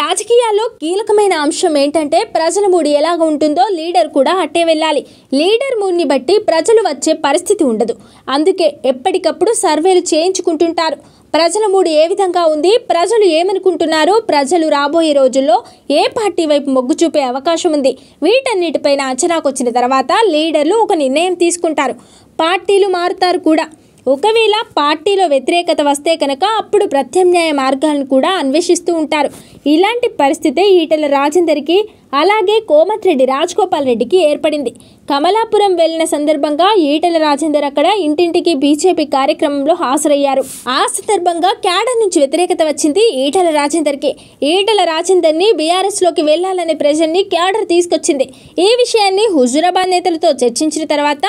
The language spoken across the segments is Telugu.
రాజకీయాల్లో కీలకమైన అంశం ఏంటంటే ప్రజల మూడు ఎలాగ ఉంటుందో లీడర్ కూడా అట్టే వెళ్ళాలి లీడర్ మూడ్ని బట్టి ప్రజలు వచ్చే పరిస్థితి ఉండదు అందుకే ఎప్పటికప్పుడు సర్వేలు చేయించుకుంటుంటారు ప్రజల మూడు ఏ విధంగా ఉంది ప్రజలు ఏమనుకుంటున్నారు ప్రజలు రాబోయే రోజుల్లో ఏ పార్టీ వైపు మొగ్గు చూపే అవకాశం ఉంది వీటన్నిటిపైన అంచనాకొచ్చిన తర్వాత లీడర్లు ఒక నిర్ణయం తీసుకుంటారు పార్టీలు మారుతారు కూడా ఒకవేళ పార్టీలో వ్యతిరేకత వస్తే కనుక అప్పుడు ప్రత్యామ్నాయ మార్గాలను కూడా అన్వేషిస్తూ ఉంటారు ఇలాంటి పరిస్థితే ఈటల రాజేందర్కి అలాగే కోమటిరెడ్డి రాజగోపాల్ రెడ్డికి ఏర్పడింది కమలాపురం వెళ్లిన సందర్భంగా ఈటల రాజేందర్ అక్కడ ఇంటింటికి బీజేపీ కార్యక్రమంలో హాజరయ్యారు ఆ సందర్భంగా క్యాడర్ నుంచి వ్యతిరేకత వచ్చింది ఈటల రాజేందర్కి ఈటల రాజేందర్ని బీఆర్ఎస్లోకి వెళ్లాలనే ప్రెజర్ని క్యాడర్ తీసుకొచ్చింది ఈ విషయాన్ని హుజురాబాద్ నేతలతో చర్చించిన తర్వాత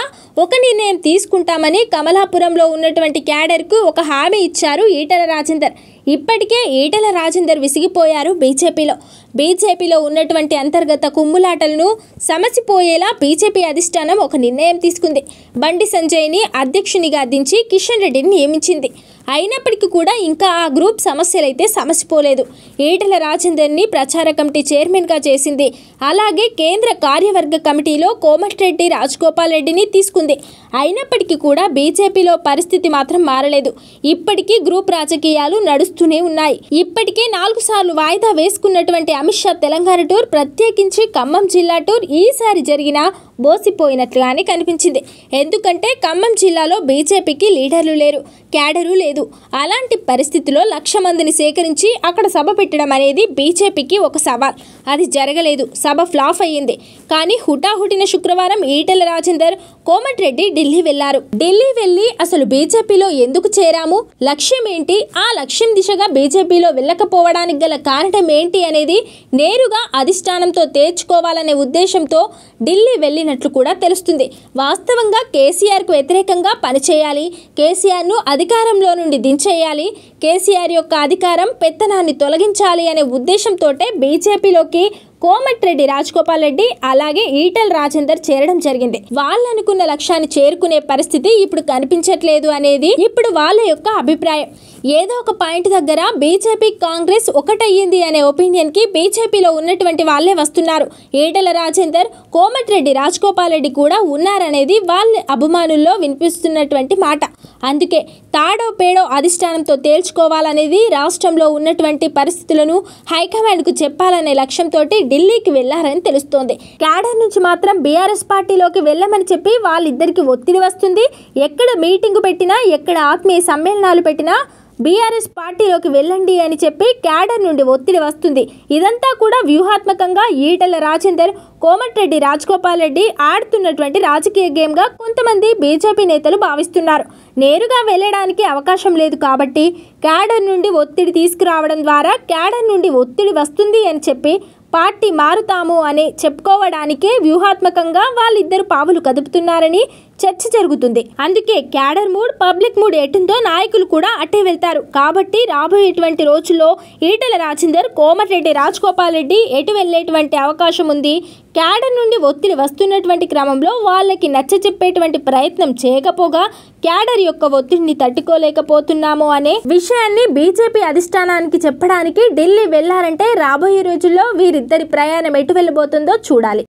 ఒక నిర్ణయం తీసుకుంటామని కమలాపురంలో ఉన్నటువంటి క్యాడర్కు ఒక హామీ ఇచ్చారు ఈటల రాజేందర్ ఇప్పటికే ఈటల రాజేందర్ విసిగిపోయారు బీజేపీలో బీజేపీలో ఉన్నటువంటి అంతర్గత కుమ్ములాటలను సమసిపోయేలా బీజేపీ అధిష్టానం ఒక నిర్ణయం తీసుకుంది బండి సంజయ్ని అధ్యక్షునిగా దించి కిషన్ రెడ్డిని నియమించింది అయినప్పటికీ కూడా ఇంకా ఆ గ్రూప్ సమస్యలైతే సమసిపోలేదు ఈటల రాజేందర్ని ప్రచార కమిటీ చైర్మన్గా చేసింది అలాగే కేంద్ర కార్యవర్గ కమిటీలో కోమటిరెడ్డి రాజగోపాల్ రెడ్డిని తీసుకుంది అయినప్పటికీ కూడా బీజేపీలో పరిస్థితి మాత్రం మారలేదు ఇప్పటికీ గ్రూప్ రాజకీయాలు నడుస్తూనే ఉన్నాయి ఇప్పటికే నాలుగు సార్లు వాయిదా వేసుకున్నటువంటి అమిత్ షా తెలంగాణ టూర్ ప్రత్యేకించి ఖమ్మం జిల్లా టూర్ ఈసారి జరిగిన బోసిపోయినట్లుగానే కనిపించింది ఎందుకంటే ఖమ్మం జిల్లాలో బీజేపీకి లీడర్లు లేరు క్యాడరు లేదు అలాంటి పరిస్థితిలో లక్ష మందిని సేకరించి అక్కడ సభ పెట్టడం అనేది బీజేపీకి ఒక సవాల్ అది జరగలేదు సభ ఫ్లాప్ అయ్యింది కానీ హుటాహుటిన శుక్రవారం ఈటెల రాజేందర్ కోమటిరెడ్డి ఢిల్లీ వెళ్లారు ఢిల్లీ వెళ్లి అసలు బీజేపీలో ఎందుకు చేరాము లక్ష్యం ఏంటి ఆ లక్ష్యం దిశగా బీజేపీలో వెళ్ళకపోవడానికి గల కారణం ఏంటి అనేది నేరుగా అధిష్టానంతో తేర్చుకోవాలనే ఉద్దేశంతో ఢిల్లీ వెళ్ళినట్లు కూడా తెలుస్తుంది వాస్తవంగా కేసీఆర్కు వ్యతిరేకంగా పనిచేయాలి కేసీఆర్ను అధికారంలో నుండి దించేయాలి కేసీఆర్ యొక్క అధికారం పెత్తనాన్ని తొలగించాలి సాధించాలి అనే ఉద్దేశంతోటే బీజేపీలోకి కోమటిరెడ్డి రాజగోపాల్ రెడ్డి అలాగే ఈటల్ రాజేందర్ చేరడం జరిగింది వాళ్ళనుకున్న లక్ష్యాన్ని చేరుకునే పరిస్థితి ఇప్పుడు కనిపించట్లేదు అనేది ఇప్పుడు వాళ్ళ యొక్క అభిప్రాయం ఏదో ఒక పాయింట్ దగ్గర బీజేపీ కాంగ్రెస్ ఒకటయ్యింది అనే ఒపీనియన్కి బీజేపీలో ఉన్నటువంటి వాళ్ళే వస్తున్నారు ఈటల రాజేందర్ కోమటిరెడ్డి రాజగోపాల్ రెడ్డి కూడా ఉన్నారనేది వాళ్ళ అభిమానుల్లో వినిపిస్తున్నటువంటి మాట అందుకే తాడో పేడో అధిష్టానంతో తేల్చుకోవాలనేది రాష్ట్రంలో ఉన్నటువంటి పరిస్థితులను హైకమాండ్కు చెప్పాలనే లక్ష్యంతో ఢిల్లీకి వెళ్లారని తెలుస్తోంది క్యాడర్ నుంచి మాత్రం బీఆర్ఎస్ పార్టీలోకి వెళ్ళమని చెప్పి వాళ్ళిద్దరికి ఒత్తిడి వస్తుంది ఎక్కడ మీటింగ్ పెట్టినా ఎక్కడ ఆత్మీయ సమ్మేళనాలు పెట్టినా బీఆర్ఎస్ పార్టీలోకి వెళ్ళండి అని చెప్పి క్యాడర్ నుండి ఒత్తిడి వస్తుంది ఇదంతా కూడా వ్యూహాత్మకంగా ఈటల రాజేందర్ కోమటిరెడ్డి రాజగోపాల్ రెడ్డి ఆడుతున్నటువంటి రాజకీయ గేమ్గా కొంతమంది బీజేపీ నేతలు భావిస్తున్నారు నేరుగా వెళ్ళడానికి అవకాశం లేదు కాబట్టి క్యాడర్ నుండి ఒత్తిడి తీసుకురావడం ద్వారా క్యాడర్ నుండి ఒత్తిడి వస్తుంది అని చెప్పి పార్టీ మారుతాము అనే చెప్పుకోవడానికే వ్యూహాత్మకంగా వాళ్ళిద్దరు పావులు కదుపుతున్నారని చర్చ జరుగుతుంది అందుకే క్యాడర్ మూడ్ పబ్లిక్ మూడ్ ఎటుందో నాయకులు కూడా అట్టే వెళ్తారు కాబట్టి రాబోయేటువంటి రోజుల్లో ఈటల రాజేందర్ కోమటిరెడ్డి రాజగోపాల్ రెడ్డి ఎటు వెళ్ళేటువంటి అవకాశం ఉంది క్యాడర్ నుండి ఒత్తిడి వస్తున్నటువంటి క్రమంలో వాళ్ళకి నచ్చ చెప్పేటువంటి ప్రయత్నం చేయకపోగా క్యాడర్ యొక్క ఒత్తిడిని తట్టుకోలేకపోతున్నాము అనే విషయాన్ని బీజేపీ అధిష్టానానికి చెప్పడానికి ఢిల్లీ వెళ్లారంటే రాబోయే రోజుల్లో వీరిద్దరి ప్రయాణం ఎటు వెళ్ళబోతుందో చూడాలి